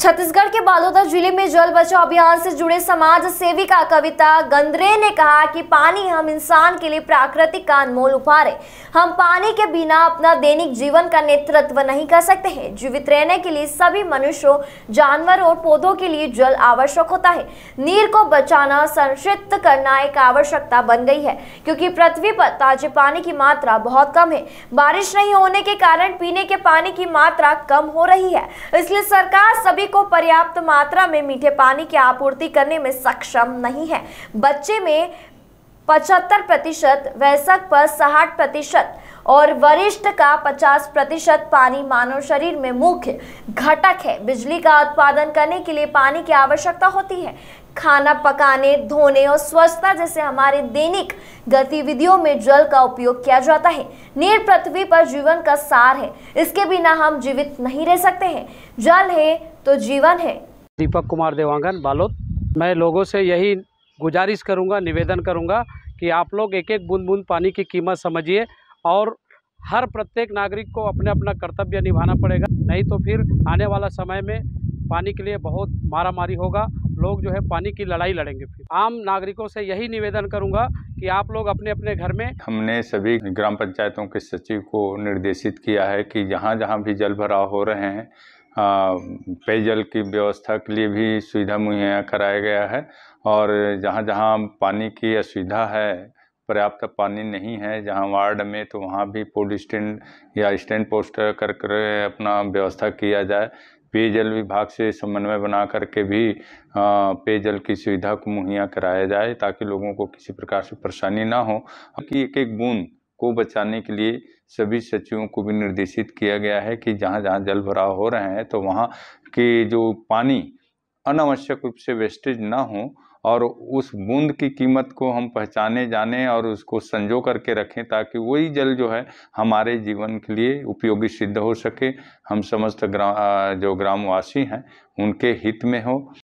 छत्तीसगढ़ के बालोदा जिले में जल बचाव अभियान से जुड़े समाज सेविका कविता गंदरे ने कहा कि पानी हम इंसान के लिए प्राकृतिक का अनमोल उपहार है हम पानी के बिना अपना दैनिक जीवन का नेतृत्व नहीं कर सकते हैं जीवित रहने के लिए सभी मनुष्यों जानवर और पौधों के लिए जल आवश्यक होता है नीर को बचाना संरक्षित करना एक आवश्यकता बन गई है क्योंकि पृथ्वी पर ताजे पानी की मात्रा बहुत कम है बारिश नहीं होने के कारण पीने के पानी की मात्रा कम हो रही है इसलिए सरकार सभी को पर्याप्त मात्रा में मीठे पानी की आपूर्ति करने में सक्षम नहीं है बच्चे में पचहत्तर प्रतिशत वयस्क पर साठ प्रतिशत और वरिष्ठ का 50 प्रतिशत पानी मानव शरीर में मुख्य घटक है बिजली का उत्पादन करने के लिए पानी की आवश्यकता होती है खाना पकाने धोने और स्वच्छता जैसे हमारे दैनिक गतिविधियों में जल का उपयोग किया जाता है नीर पृथ्वी पर जीवन का सार है इसके बिना हम जीवित नहीं रह सकते हैं जल है तो जीवन है दीपक कुमार देवांगन बालोद मैं लोगों से यही गुजारिश करूंगा निवेदन करूंगा कि आप लोग एक एक बूंद बूंद पानी की कीमत समझिए और हर प्रत्येक नागरिक को अपने अपना कर्तव्य निभाना पड़ेगा नहीं तो फिर आने वाला समय में पानी के लिए बहुत मारामारी होगा लोग जो है पानी की लड़ाई लड़ेंगे फिर आम नागरिकों से यही निवेदन करूंगा कि आप लोग अपने अपने घर में हमने सभी ग्राम पंचायतों के सचिव को निर्देशित किया है कि जहाँ जहाँ भी जल भराव हो रहे हैं पेयजल की व्यवस्था के लिए भी सुविधा मुहैया कराया गया है और जहाँ जहाँ पानी की असुविधा है पर्याप्त पानी नहीं है जहाँ वार्ड में तो वहाँ भी फूड स्टैंड या स्टैंड पोस्ट कर कर अपना व्यवस्था किया जाए पेयजल विभाग से समन्वय बना करके भी पेयजल की सुविधा को मुहैया कराया जाए ताकि लोगों को किसी प्रकार से परेशानी ना हो कि एक एक बूंद को बचाने के लिए सभी सचिवों को भी निर्देशित किया गया है कि जहाँ जहाँ जल भराव हो रहे हैं तो वहाँ के जो पानी अनावश्यक रूप से वेस्टेज ना हो और उस बूंद की कीमत को हम पहचाने जाने और उसको संजो करके रखें ताकि वही जल जो है हमारे जीवन के लिए उपयोगी सिद्ध हो सके हम समस्त ग्रा जो ग्रामवासी हैं उनके हित में हो